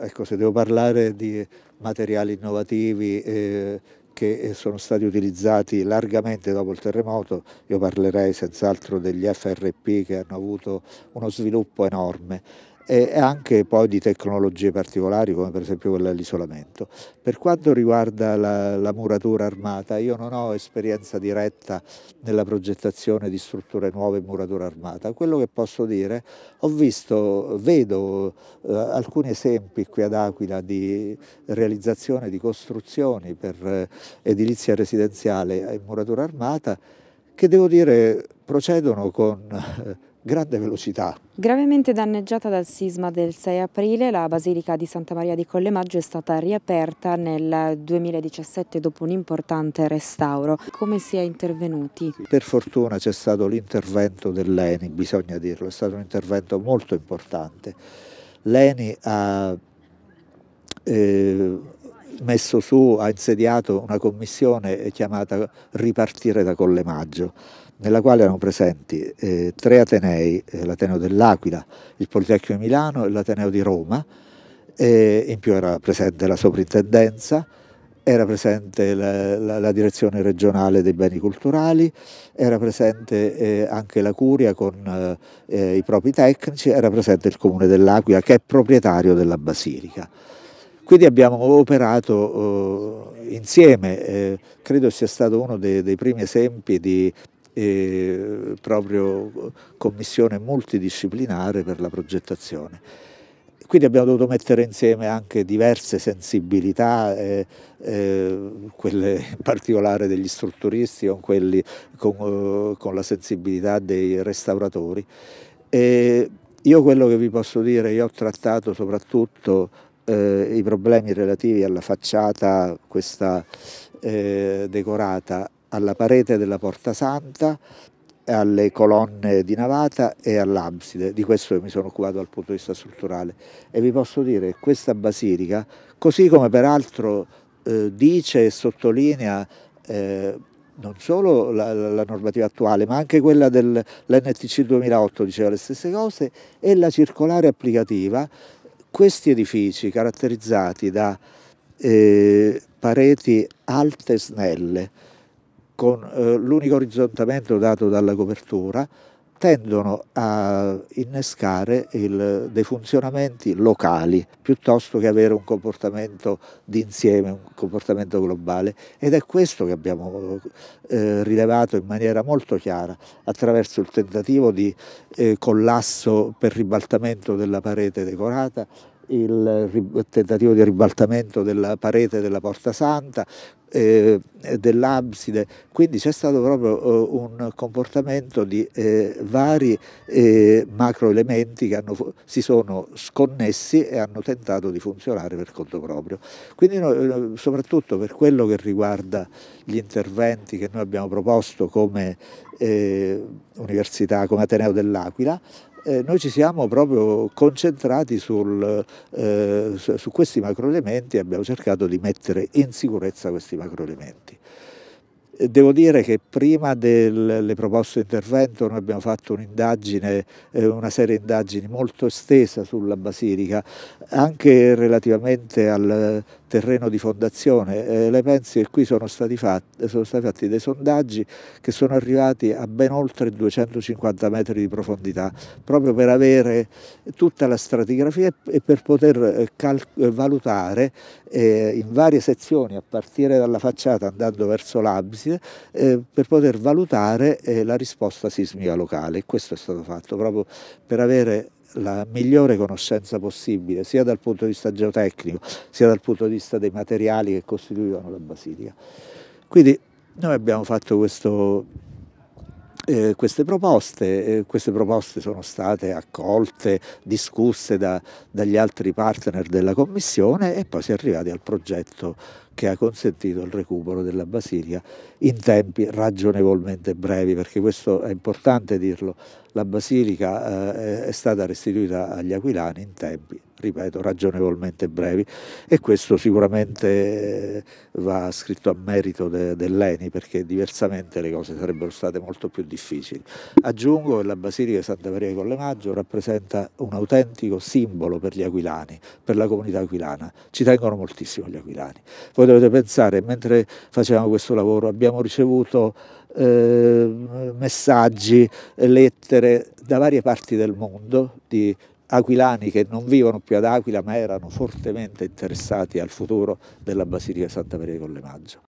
ecco, se devo parlare di materiali innovativi eh, che eh, sono stati utilizzati largamente dopo il terremoto, io parlerei senz'altro degli FRP che hanno avuto uno sviluppo enorme e anche poi di tecnologie particolari come per esempio quella dell'isolamento. Per quanto riguarda la, la muratura armata, io non ho esperienza diretta nella progettazione di strutture nuove in muratura armata. Quello che posso dire, ho visto, vedo eh, alcuni esempi qui ad Aquila di realizzazione di costruzioni per eh, edilizia residenziale in muratura armata che devo dire procedono con... Eh, grande velocità. Gravemente danneggiata dal sisma del 6 aprile, la Basilica di Santa Maria di Collemaggio è stata riaperta nel 2017 dopo un importante restauro. Come si è intervenuti? Per fortuna c'è stato l'intervento dell'ENI, bisogna dirlo, è stato un intervento molto importante. L'ENI ha eh, messo su, ha insediato una commissione eh, chiamata Ripartire da Collemaggio, nella quale erano presenti eh, tre atenei, eh, l'Ateneo dell'Aquila, il Politecnico di Milano e l'Ateneo di Roma, eh, in più era presente la soprintendenza, era presente la, la, la, direzione regionale dei beni culturali, era presente eh, anche la Curia con eh, i propri tecnici, era presente il comune dell'Aquila che è proprietario della basilica. Quindi abbiamo operato eh, insieme, eh, credo sia stato uno dei, dei primi esempi di eh, proprio commissione multidisciplinare per la progettazione. Quindi abbiamo dovuto mettere insieme anche diverse sensibilità, eh, eh, quelle in particolare degli strutturisti con, quelli, con, eh, con la sensibilità dei restauratori. E io quello che vi posso dire, io ho trattato soprattutto eh, i problemi relativi alla facciata, questa eh, decorata, alla parete della Porta Santa, alle colonne di navata e all'abside, di questo mi sono occupato dal punto di vista strutturale e vi posso dire che questa basilica, così come peraltro eh, dice e sottolinea eh, non solo la, la, normativa attuale ma anche quella dell'NTC 2008 diceva le stesse cose e la circolare applicativa questi edifici caratterizzati da eh, pareti alte e snelle, con eh, l'unico orizzontamento dato dalla copertura, tendono a innescare il, dei funzionamenti locali piuttosto che avere un comportamento d'insieme, un comportamento globale ed è questo che abbiamo eh, rilevato in maniera molto chiara attraverso il tentativo di eh, collasso per ribaltamento della parete decorata il tentativo di ribaltamento della parete della Porta Santa, eh, dell'abside, quindi c'è stato proprio eh, un comportamento di eh, vari eh, elementi che hanno, si sono sconnessi e hanno tentato di funzionare per conto proprio. Quindi noi, eh, soprattutto per quello che riguarda gli interventi che noi abbiamo proposto come eh, università, come Ateneo dell'Aquila, eh, noi ci siamo proprio concentrati sul, eh, su questi macroelementi e abbiamo cercato di mettere in sicurezza questi macroelementi. Eh, devo dire che prima delle proposte di intervento noi abbiamo fatto un'indagine, eh, una serie di indagini molto estesa sulla Basilica, anche relativamente al terreno di fondazione. Eh, lei pensi che qui sono stati, fatti, sono stati, fatti, dei sondaggi che sono arrivati a ben oltre 250 metri di profondità, proprio per avere tutta la stratigrafia e per poter eh, valutare eh, in varie sezioni, a partire dalla facciata andando verso l'abside, eh, per poter valutare eh, la risposta sismica locale. Questo è stato fatto proprio per avere la migliore conoscenza possibile, sia dal punto di vista geotecnico, sia dal punto di vista dei materiali che costituivano la basilica. Quindi noi abbiamo fatto questo eh, queste, proposte, eh, queste proposte. sono state accolte, discusse da, dagli altri partner della Commissione e poi si è arrivati al progetto che ha consentito il recupero della Basilica in tempi ragionevolmente brevi, perché questo è importante dirlo, la Basilica eh, è stata restituita agli aquilani in tempi ripeto, ragionevolmente brevi e questo sicuramente eh, va scritto a merito de, dell'ENI perché diversamente le cose sarebbero state molto più difficili. Aggiungo che la Basilica di Santa Maria di Collemaggio rappresenta un autentico simbolo per gli aquilani, per la comunità aquilana, ci tengono moltissimo gli aquilani. Voi dovete pensare, mentre facevamo questo lavoro abbiamo ricevuto ehm, messaggi, lettere da varie parti del mondo di aquilani che non vivono più ad Aquila ma erano fortemente interessati al futuro della Basilica Santa Maria di Collemaggio.